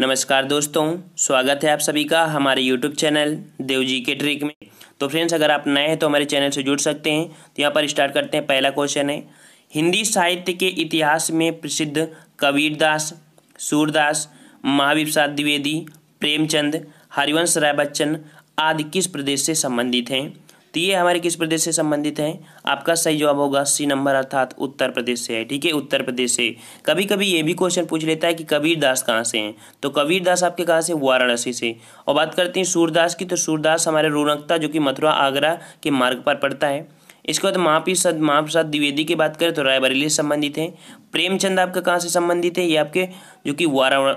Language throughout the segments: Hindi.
नमस्कार दोस्तों स्वागत है आप सभी का हमारे यूट्यूब चैनल देवजी के ट्रिक में तो फ्रेंड्स अगर आप नए हैं तो हमारे चैनल से जुड़ सकते हैं तो यहाँ पर स्टार्ट करते हैं पहला क्वेश्चन है हिंदी साहित्य के इतिहास में प्रसिद्ध कबीरदास सूरदास महावीर द्विवेदी प्रेमचंद हरिवंश राय बच्चन आदि किस प्रदेश से संबंधित हैं तो ये हमारे किस प्रदेश से संबंधित हैं आपका सही जवाब होगा सी नंबर अर्थात उत्तर प्रदेश से है ठीक है उत्तर प्रदेश से कभी कभी ये भी क्वेश्चन पूछ लेता है कि कबीर दास कहाँ से हैं तो कबीर दास आपके कहाँ से वाराणसी से और बात करते हैं सूरदास की तो सूरदास हमारे रोनकता जो कि मथुरा आगरा के मार्ग पर पड़ता है इसके बाद महाप्रसाद महाप्रसाद द्विवेदी की बात करें तो रायबरेली से संबंधित हैं प्रेमचंद आपका कहाँ से संबंधित है ये आपके जो कि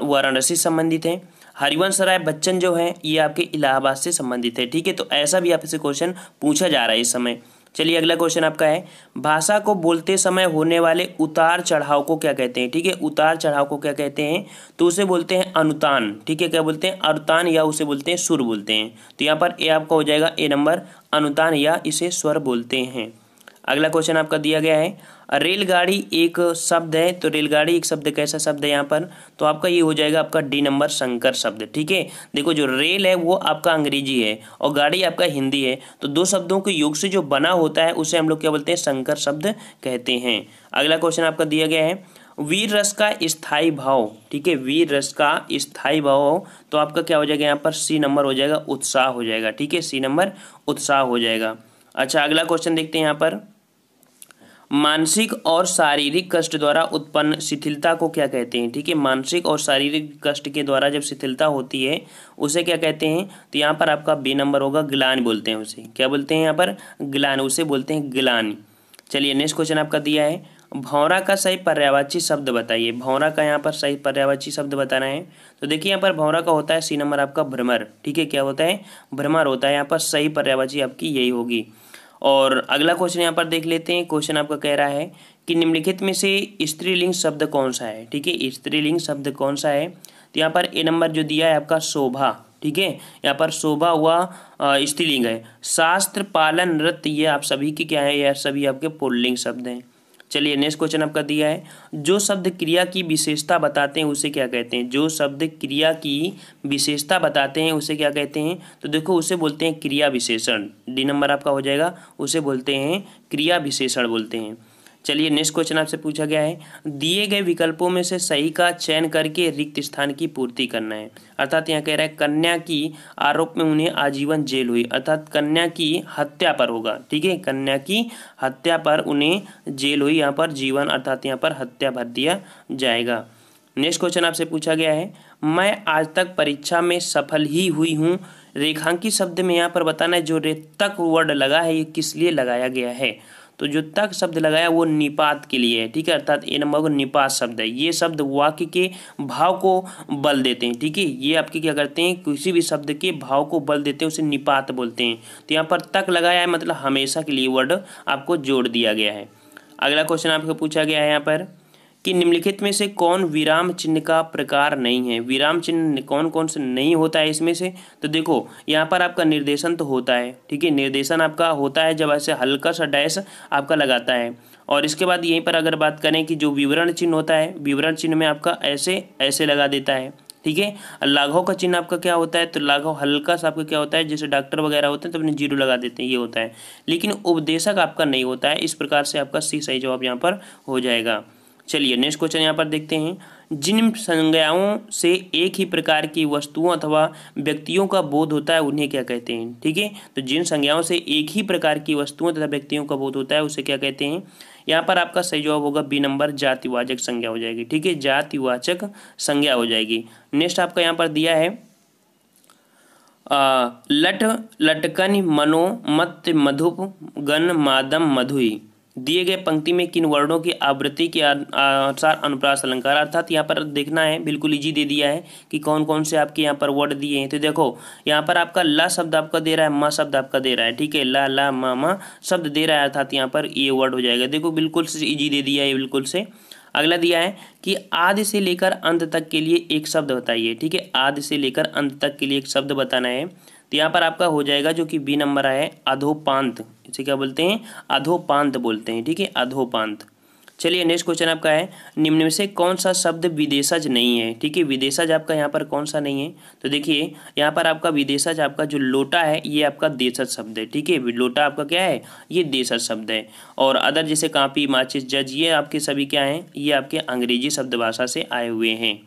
वाराणसी संबंधित हैं हरिवंश राय बच्चन जो है ये आपके इलाहाबाद से संबंधित है ठीक है तो ऐसा भी आपसे क्वेश्चन पूछा जा रहा है इस समय चलिए अगला क्वेश्चन आपका है भाषा को बोलते समय होने वाले उतार चढ़ाव को क्या कहते हैं ठीक है उतार चढ़ाव को क्या कहते हैं तो उसे बोलते हैं अनुतान ठीक है क्या बोलते हैं अनुतान या उसे बोलते हैं सुर बोलते हैं तो यहाँ पर ए आपका हो जाएगा ए नंबर अनुतान या इसे स्वर बोलते हैं अगला क्वेश्चन आपका दिया गया है रेलगाड़ी एक शब्द है तो रेलगाड़ी एक शब्द कैसा शब्द है यहाँ पर तो आपका ये हो जाएगा आपका डी नंबर शंकर शब्द ठीक है देखो जो रेल है वो आपका अंग्रेजी है और गाड़ी आपका हिंदी है तो दो शब्दों के योग से जो बना होता है उसे हम लोग क्या बोलते हैं शंकर शब्द कहते हैं अगला क्वेश्चन आपका दिया गया है वीर रस का स्थाई भाव ठीक है वीर रस का स्थाई भाव तो आपका क्या हो जाएगा यहाँ पर सी नंबर हो जाएगा उत्साह हो जाएगा ठीक है सी नंबर उत्साह हो जाएगा अच्छा अगला क्वेश्चन देखते हैं यहाँ पर मानसिक और शारीरिक कष्ट द्वारा उत्पन्न शिथिलता को क्या कहते हैं ठीक है मानसिक और शारीरिक कष्ट के द्वारा जब शिथिलता होती है उसे क्या कहते हैं तो यहाँ पर आपका बी नंबर होगा ग्लान बोलते हैं उसे क्या बोलते हैं यहाँ पर ग्लान उसे बोलते हैं ग्लान चलिए नेक्स्ट क्वेश्चन आपका दिया है भौरा का सही पर्यावाची शब्द बताइए भौरा का यहाँ पर सही पर्यावाची शब्द बताना है तो देखिए यहाँ पर भौरा का होता है सी नंबर आपका भ्रमर ठीक है क्या होता है भ्रमर होता है यहाँ पर सही पर्यावाची आपकी यही होगी और अगला क्वेश्चन यहाँ पर देख लेते हैं क्वेश्चन आपका कह रहा है कि निम्नलिखित में से स्त्रीलिंग शब्द कौन सा है ठीक है स्त्रीलिंग शब्द कौन सा है तो यहाँ पर ए नंबर जो दिया है आपका शोभा ठीक है यहाँ पर शोभा हुआ स्त्रीलिंग है शास्त्र पालन नृत्य ये आप सभी के क्या है यह सभी आपके पुल्लिंग शब्द हैं चलिए नेक्स्ट क्वेश्चन आपका दिया है जो शब्द क्रिया की विशेषता बताते हैं उसे क्या कहते हैं जो शब्द क्रिया की विशेषता बताते हैं उसे क्या कहते हैं तो देखो उसे बोलते हैं क्रिया विशेषण डी नंबर आपका हो जाएगा उसे बोलते हैं क्रिया विशेषण बोलते हैं चलिए नेक्स्ट क्वेश्चन आपसे पूछा गया है दिए गए विकल्पों में से सही का चयन करके रिक्त स्थान की पूर्ति करना है अर्थात यहाँ कह रहा है कन्या की आरोप में उन्हें आजीवन जेल हुई अर्थात कन्या की हत्या पर होगा ठीक है कन्या की हत्या पर उन्हें जेल हुई यहाँ पर जीवन अर्थात यहाँ पर हत्या भर दिया जाएगा नेक्स्ट क्वेश्चन आपसे पूछा गया है मैं आज तक परीक्षा में सफल ही हुई हूँ रेखांकी शब्द में यहाँ पर बताना है जो रेतक वर्ड लगा है ये किस लिए लगाया गया है तो जो तक शब्द लगाया वो निपात के लिए है ठीक है अर्थात ए नंबर निपात शब्द है ये शब्द वाक्य के भाव को बल देते हैं ठीक है ये आपके क्या करते हैं किसी भी शब्द के भाव को बल देते हैं उसे निपात बोलते हैं तो यहाँ पर तक लगाया है मतलब हमेशा के लिए वर्ड आपको जोड़ दिया गया है अगला क्वेश्चन आपको पूछा गया है यहाँ पर कि निम्नलिखित में से कौन विराम चिन्ह का प्रकार नहीं है विराम चिन्ह कौन कौन से नहीं होता है इसमें से तो देखो यहाँ पर आपका निर्देशन तो होता है ठीक है निर्देशन आपका होता है जब ऐसे हल्का सा डैश आपका लगाता है और इसके बाद यहीं पर अगर बात करें कि जो विवरण चिन्ह होता है विवरण चिन्ह में आपका ऐसे ऐसे लगा देता है ठीक है लाघव का चिन्ह आपका क्या होता है तो लाघव हल्का सा आपका क्या होता है जैसे डॉक्टर वगैरह होते हैं तो अपने जीरो लगा देते हैं ये होता है लेकिन उपदेशक आपका नहीं होता है इस प्रकार से आपका सी सही जवाब यहाँ पर हो जाएगा चलिए नेक्स्ट क्वेश्चन यहाँ पर देखते हैं जिन संज्ञाओं से एक ही प्रकार की वस्तुओं अथवा व्यक्तियों का बोध होता है उन्हें क्या कहते हैं ठीक है तो जिन संज्ञाओं से एक ही प्रकार की वस्तुओं तथा व्यक्तियों का बोध होता है उसे क्या कहते हैं यहाँ पर आपका सही जवाब होगा बी नंबर जातिवाचक संज्ञा हो जाएगी ठीक है जातिवाचक संज्ञा हो जाएगी नेक्स्ट आपका यहाँ पर दिया है लट लटकन मनो मत मधुप गण मादम मधुई दिए गए पंक्ति में किन वर्णों की आवृत्ति के अनुसार अनुप्रास अलंकार अर्थात यहाँ पर देखना है बिल्कुल इजी दे दिया है कि कौन कौन से आपके यहाँ पर वर्ड दिए हैं तो देखो यहाँ पर आपका ला शब्द आपका दे रहा है मा शब्द आपका दे रहा है ठीक है ला ला मा मा शब्द दे रहा है अर्थात यहाँ पर ये वर्ड हो जाएगा देखो बिल्कुल से ईजी दे दिया है बिल्कुल से अगला दिया है कि आदि से लेकर अंत तक के लिए एक शब्द बताइए ठीक है आदि से लेकर अंत तक के लिए एक शब्द बताना है तो यहाँ पर आपका हो जाएगा जो कि बी नंबर आया है अधोपांत इसे क्या बोलते हैं अधोपांत बोलते हैं ठीक है अधोपांत चलिए नेक्स्ट क्वेश्चन आपका है निम्न में से कौन सा शब्द विदेशज नहीं है ठीक है विदेशज आपका यहाँ पर कौन सा नहीं है तो देखिए यहाँ पर आपका विदेशज आपका जो लोटा है ये आपका देशज शब्द है ठीक है लोटा आपका क्या है ये देशज शब्द है और अदर जैसे कापी माचिस जज ये आपके सभी क्या हैं ये आपके अंग्रेजी शब्द भाषा से आए हुए हैं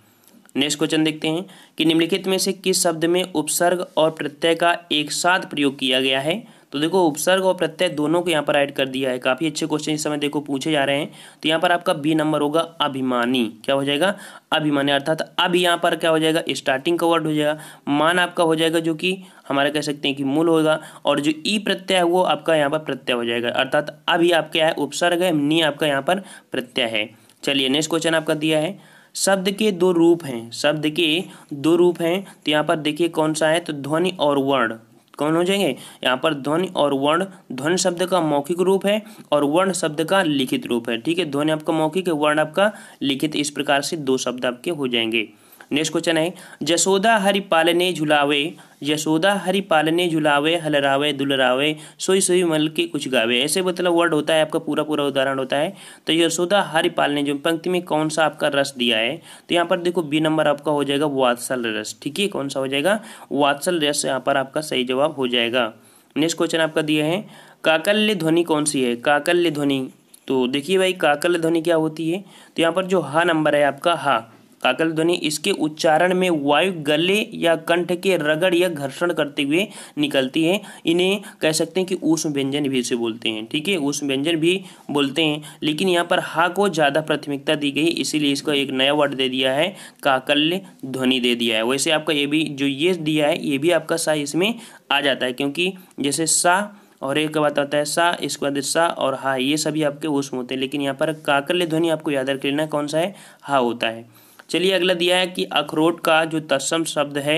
नेक्स्ट क्वेश्चन देखते हैं कि निम्नलिखित में से किस शब्द में उपसर्ग और प्रत्यय का एक साथ प्रयोग किया गया है तो देखो उपसर्ग और प्रत्यय दोनों को यहाँ पर ऐड कर दिया है काफ़ी अच्छे क्वेश्चन इस समय देखो पूछे जा रहे हैं तो यहाँ पर आपका बी नंबर होगा अभिमानी क्या हो जाएगा अभिमानी अर्थात अब यहाँ पर क्या हो जाएगा स्टार्टिंग का वर्ड हो जाएगा मान आपका हो जाएगा जो कि हमारा कह सकते हैं कि मूल होगा और जो ई प्रत्यय है वो आपका यहाँ पर प्रत्यय हो जाएगा अर्थात अभी आपका है उपसर्ग है नी आपका यहाँ पर प्रत्यय है चलिए नेक्स्ट क्वेश्चन आपका दिया है शब्द के दो रूप हैं शब्द के दो रूप हैं तो यहाँ पर देखिए कौन सा है तो ध्वनि और वर्ण कौन हो जाएंगे यहाँ पर ध्वनि और वर्ण ध्वनि शब्द का मौखिक रूप है और वर्ण शब्द का लिखित रूप है ठीक है ध्वनि आपका मौखिक है वर्ण आपका लिखित इस प्रकार से दो शब्द आपके हो जाएंगे नेक्स्ट क्वेश्चन है जसोदा हरिपाल ने झुलावे जसोदा हरिपाल ने झुलावे हलरावे दुलरावे सोई सोई मल के कुछ गावे ऐसे मतलब वर्ड होता है आपका पूरा पूरा उदाहरण होता है तो यशोदा हरिपाल ने जो पंक्ति में कौन सा आपका रस दिया है तो यहाँ पर देखो बी नंबर आपका हो जाएगा वात्सल रस ठीक है कौन सा हो जाएगा वात्सल रस यहाँ पर आपका सही जवाब हो जाएगा नेक्स्ट क्वेश्चन आपका दिया है काकल्य ध्वनि कौन सी है काकल्य ध्वनि तो देखिए भाई काकल्य ध्वनि क्या होती है तो यहाँ पर जो हा नंबर है आपका हा काकल ध्वनि इसके उच्चारण में वायु गले या कंठ के रगड़ या घर्षण करते हुए निकलती है इन्हें कह सकते हैं कि ऊष्म व्यंजन भी इसे बोलते हैं ठीक है ऊष्म व्यंजन भी बोलते हैं लेकिन यहाँ पर हा को ज़्यादा प्राथमिकता दी गई इसीलिए इसको एक नया वर्ड दे दिया है काकल्य ध्वनि दे दिया है वैसे आपका ये भी जो ये दिया है ये भी आपका सा इसमें आ जाता है क्योंकि जैसे सा और एक बात आता है सा इसके बाद सा और हा ये सभी आपके उष्म होते हैं लेकिन यहाँ पर काकल्य ध्वनि आपको याद रख लेना कौन सा है हा होता है चलिए अगला दिया है कि अखरोट का जो तत्सम शब्द है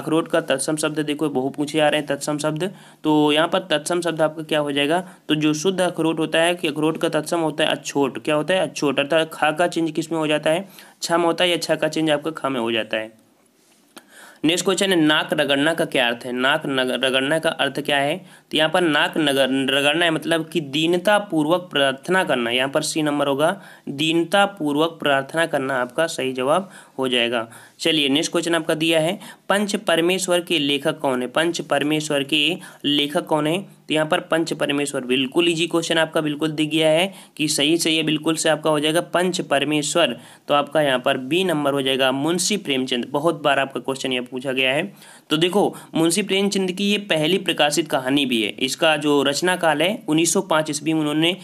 अखरोट का तत्सम शब्द देखो बहु पूछे आ रहे हैं तत्सम शब्द तो यहाँ पर तत्सम शब्द आपका क्या हो जाएगा तो जो शुद्ध अखरोट होता है कि अखरोट का तत्सम होता है अछोट क्या होता है अच्छोट अर्थात खा का चेंज किस में हो जाता है छम होता है या छ का चेंज आपका खा में हो जाता है नेक्स्ट क्वेश्चन है नाक रगड़ना का क्या अर्थ है नाक रगड़ना का अर्थ क्या है तो यहाँ पर नाक नगर रगड़ना है मतलब कि दीनता पूर्वक प्रार्थना करना यहाँ पर सी नंबर होगा दीनता पूर्वक प्रार्थना करना आपका सही जवाब हो जाएगा चलिए नेक्स्ट क्वेश्चन आपका दिया है पंच परमेश्वर के लेखक कौन है पंच परमेश्वर के लेखक कौन है तो यहाँ पर पंच परमेश्वर बिल्कुल इजी क्वेश्चन आपका बिल्कुल दिख गया है कि सही से ये बिल्कुल से आपका हो जाएगा पंच परमेश्वर तो आपका यहाँ पर बी नंबर हो जाएगा मुंशी प्रेमचंद बहुत बार आपका क्वेश्चन यह पूछा गया है तो देखो मुंशी प्रेमचंद की ये पहली प्रकाशित कहानी भी है इसका जो रचना काल है 1905 ईस्वी में उन्होंने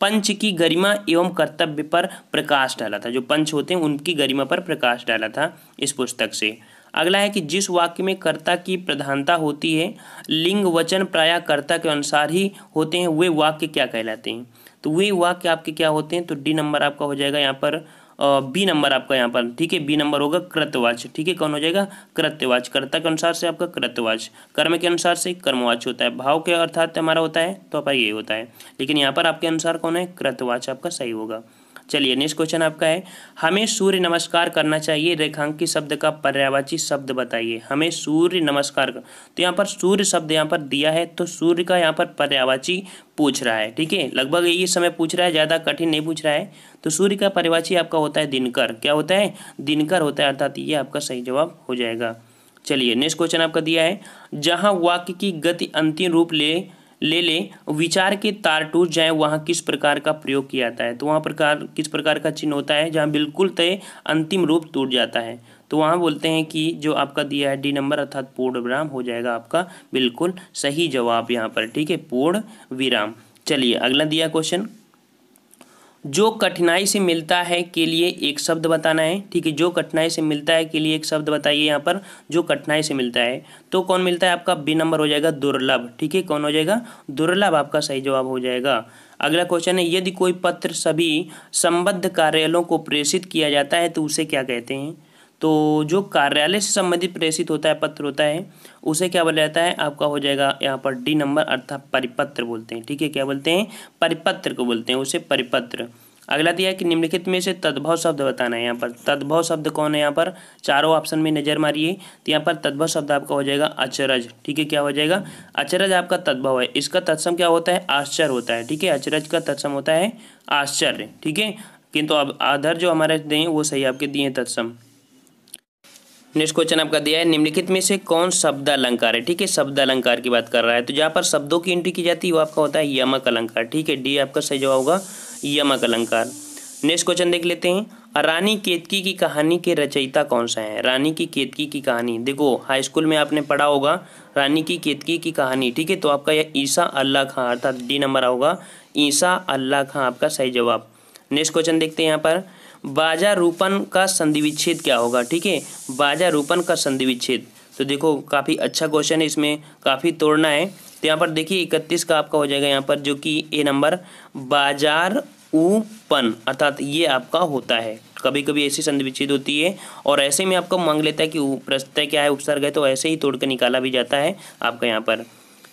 पंच की गरिमा एवं कर्तव्य पर प्रकाश डाला था जो पंच होते हैं उनकी गरिमा पर प्रकाश डाला था इस पुस्तक से अगला है कि जिस वाक्य में कर्ता की प्रधानता होती है लिंग वचन प्राय कर्ता के अनुसार ही होते हैं वे वाक्य क्या कहलाते हैं तो वे वाक्य आपके क्या होते हैं तो डी नंबर आपका हो जाएगा यहाँ पर बी नंबर आपका यहाँ पर ठीक है बी नंबर होगा कृतवाच ठीक है कौन हो जाएगा कृत्यवाच कर्ता के अनुसार से आपका कृत्यवाच कर्म के अनुसार से कर्मवाच होता है भाव के अर्थात हमारा होता है तो आपका ये होता है लेकिन यहाँ पर आपके अनुसार कौन है कृतवाच आपका सही होगा चलिए नेक्स्ट क्वेश्चन आपका है हमें सूर्य नमस्कार करना चाहिए रेखांकित शब्द का पर्यावाची शब्द बताइए हमें सूर्य नमस्कार कर तो यहाँ पर सूर्य शब्द यहाँ पर दिया है तो सूर्य का यहाँ पर पर्यावाची पूछ रहा है ठीक है लगभग यही समय पूछ रहा है ज़्यादा कठिन नहीं पूछ रहा है तो सूर्य का पर्यावाची आपका होता है दिनकर क्या होता है दिनकर होता है अर्थात ये आपका सही जवाब हो जाएगा चलिए नेक्स्ट क्वेश्चन आपका दिया है जहाँ वाक्य की गति अंतिम रूप ले ले ले विचार के तार टूट जाए वहाँ किस प्रकार का प्रयोग किया जाता है तो वहाँ प्रकार किस प्रकार का चिन्ह होता है जहाँ बिल्कुल तय अंतिम रूप टूट जाता है तो वहाँ बोलते हैं कि जो आपका दिया है डी नंबर अर्थात पूर्ण विराम हो जाएगा आपका बिल्कुल सही जवाब यहाँ पर ठीक है पूर्ण विराम चलिए अगला दिया क्वेश्चन जो कठिनाई से मिलता है के लिए एक शब्द बताना है ठीक है जो कठिनाई से मिलता है के लिए एक शब्द बताइए यहाँ पर जो कठिनाई से मिलता है तो कौन मिलता है आपका बी नंबर हो जाएगा दुर्लभ ठीक है कौन हो जाएगा दुर्लभ आपका सही जवाब हो जाएगा अगला क्वेश्चन है यदि कोई पत्र सभी संबद्ध कार्यालयों को प्रेषित किया जाता है तो उसे क्या कहते हैं तो जो कार्यालय से संबंधित प्रेषित होता है पत्र होता है उसे क्या बोला जाता है आपका हो जाएगा यहाँ पर डी नंबर अर्थात परिपत्र बोलते हैं ठीक है क्या बोलते हैं परिपत्र को बोलते हैं उसे परिपत्र अगला दिया कि निम्नलिखित में से तद्भव शब्द बताना है यहाँ पर तद्भव शब्द कौन है यहाँ पर चारों ऑप्शन में नज़र मारिए तो यहाँ पर तद्भव शब्द आपका हो जाएगा अचरज ठीक है क्या हो जाएगा अचरज आपका तद्भव है इसका तत्सम क्या होता है आश्चर्य होता है ठीक है अचरज का तत्सम होता है आश्चर्य ठीक है किंतु अब आधार जो हमारे दें वो सही आपके दिए तत्सम नेक्स्ट क्वेश्चन आपका दिया है निम्नलिखित में से कौन शब्द अलंकार है ठीक है शब्द अलंकार की बात कर रहा है तो जहाँ पर शब्दों की एंट्री की जाती है वो आपका होता है यमक अलंकार ठीक है डी आपका सही जवाब होगा यमक अलंकार नेक्स्ट क्वेश्चन देख लेते हैं रानी केतकी की कहानी के रचयिता कौन सा है रानी की केतकी की कहानी देखो हाई स्कूल में आपने पढ़ा होगा रानी की केतकी की कहानी ठीक है तो आपका यह ईसा अल्लाह खां अर्थात डी नंबर होगा ईसा अल्लाह खां आपका सही जवाब नेक्स्ट क्वेश्चन देखते हैं यहाँ पर बाजारूपन का संधि विच्छेद क्या होगा ठीक है बाजारूपण का संधि विच्छेद तो देखो काफ़ी अच्छा क्वेश्चन है इसमें काफ़ी तोड़ना है तो यहाँ पर देखिए इकतीस का आपका हो जाएगा यहाँ पर जो कि ए नंबर बाजार ऊपन अर्थात ये आपका होता है कभी कभी ऐसी संधि विच्छेद होती है और ऐसे में आपका मांग लेता है कि प्रस्तय क्या है उपसर्ग है तो ऐसे ही तोड़ कर निकाला भी जाता है आपका यहाँ पर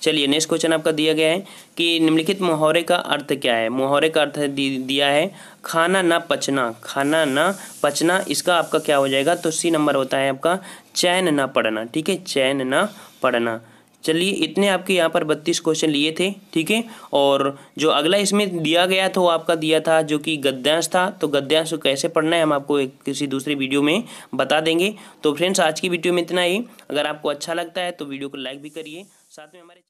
चलिए नेक्स्ट क्वेश्चन आपका दिया गया है कि निम्नलिखित मुहावरे का अर्थ क्या है मुहावरे का अर्थ दिया है खाना ना पचना खाना ना पचना इसका आपका क्या हो जाएगा तो सी नंबर होता है आपका चैन ना पड़ना ठीक है चैन ना पड़ना चलिए इतने आपके यहाँ पर बत्तीस क्वेश्चन लिए थे ठीक है और जो अगला इसमें दिया गया था वो आपका दिया था जो कि गद्यांश था तो गद्यांश को कैसे पढ़ना है हम आपको एक किसी दूसरे वीडियो में बता देंगे तो फ्रेंड्स आज की वीडियो में इतना ही अगर आपको अच्छा लगता है तो वीडियो को लाइक भी करिए साथ में हमारे